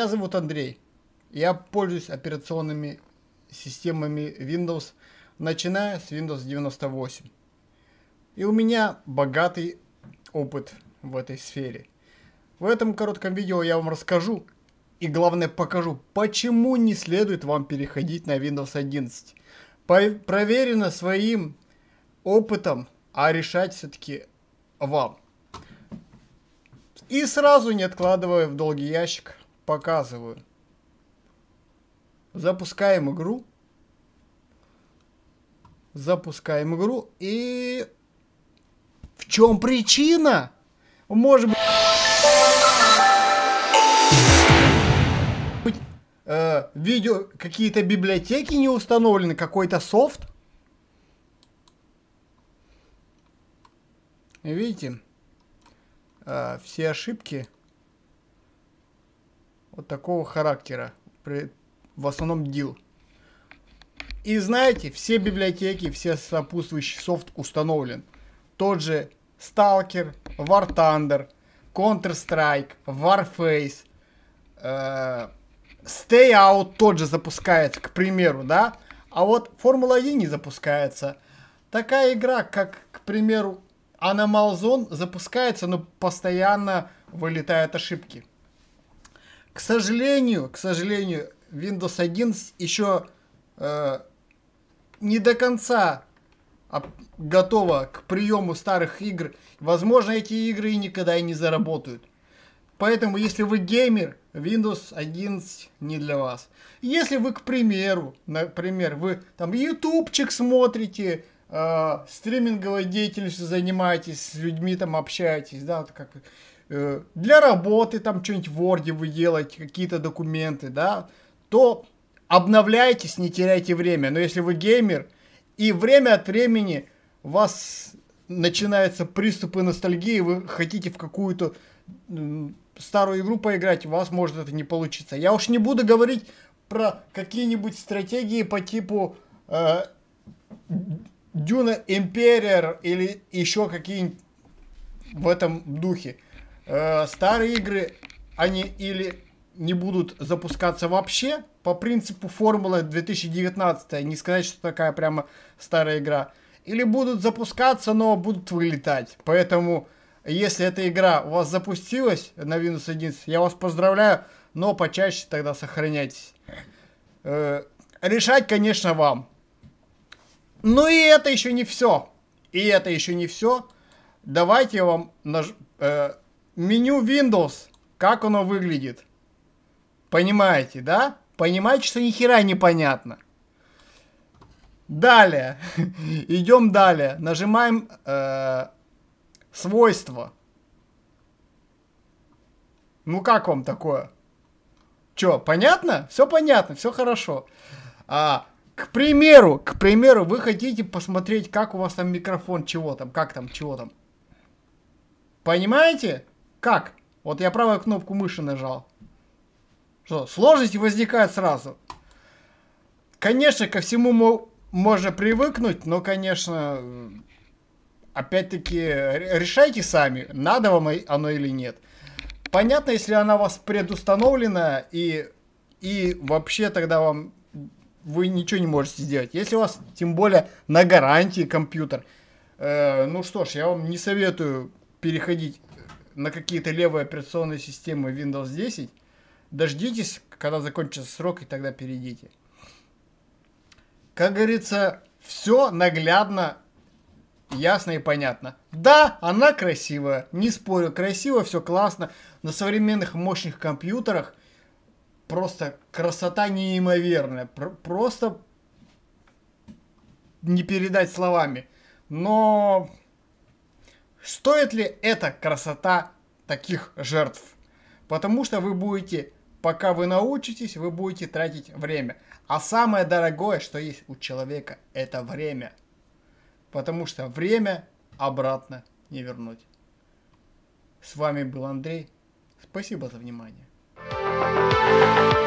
Меня зовут Андрей. Я пользуюсь операционными системами Windows, начиная с Windows 98. И у меня богатый опыт в этой сфере. В этом коротком видео я вам расскажу и главное покажу, почему не следует вам переходить на Windows 11. Проверено своим опытом, а решать все-таки вам. И сразу не откладывая в долгий ящик, показываю. Запускаем игру. Запускаем игру. И в чем причина? Может быть... э, видео, какие-то библиотеки не установлены, какой-то софт. Видите? Э, все ошибки вот такого характера. При, в основном дил. И знаете, все библиотеки, все сопутствующий софт установлен. Тот же Stalker, War Thunder, Counter-Strike, Warface, э, Stay Out тот же запускается, к примеру, да? А вот формула 1 не запускается. Такая игра, как, к примеру, Anomal Zone запускается, но постоянно вылетают ошибки. К сожалению, к сожалению, Windows 11 еще э, не до конца готова к приему старых игр. Возможно, эти игры и никогда и не заработают. Поэтому, если вы геймер, Windows 11 не для вас. Если вы, к примеру, например, вы там ютубчик смотрите, э, стриминговой деятельностью занимаетесь, с людьми там общаетесь, да, вот как Э, для работы, там что-нибудь в Word вы делаете, какие-то документы, да, то обновляйтесь, не теряйте время. Но если вы геймер, и время от времени у вас начинаются приступы ностальгии, вы хотите в какую-то старую игру поиграть, у вас может это не получиться. Я уж не буду говорить про какие-нибудь стратегии по типу э, Дюна Империер или еще какие-нибудь в этом духе. Э, старые игры, они или не будут запускаться вообще, по принципу формулы 2019, не сказать, что такая прямо старая игра, или будут запускаться, но будут вылетать. Поэтому, если эта игра у вас запустилась на Windows 11, я вас поздравляю, но почаще тогда сохраняйтесь. Э, решать, конечно, вам. Ну и это еще не все. И это еще не все. Давайте я вам наж... Э, меню Windows, как оно выглядит. Понимаете, да? Понимаете, что ни хера непонятно. Далее. Идем далее. Нажимаем э, свойства. Ну как вам такое? Чё, понятно? Все понятно, все хорошо. А, к примеру, к примеру, вы хотите посмотреть, как у вас там микрофон, чего там, как там, чего там. Понимаете? Как? Вот я правую кнопку мыши нажал. Что, сложности возникают сразу. Конечно, ко всему можно привыкнуть, но, конечно, опять-таки, решайте сами, надо вам оно или нет. Понятно, если она у вас предустановлена, и, и вообще тогда вам вы ничего не можете сделать. Если у вас, тем более, на гарантии компьютер, э, ну что ж, я вам не советую переходить на какие-то левые операционные системы Windows 10, дождитесь, когда закончится срок, и тогда перейдите. Как говорится, все наглядно, ясно и понятно. Да, она красивая, не спорю, красиво, все классно. На современных мощных компьютерах просто красота неимоверная, просто не передать словами. Но Стоит ли эта красота таких жертв? Потому что вы будете, пока вы научитесь, вы будете тратить время. А самое дорогое, что есть у человека, это время. Потому что время обратно не вернуть. С вами был Андрей. Спасибо за внимание. thank you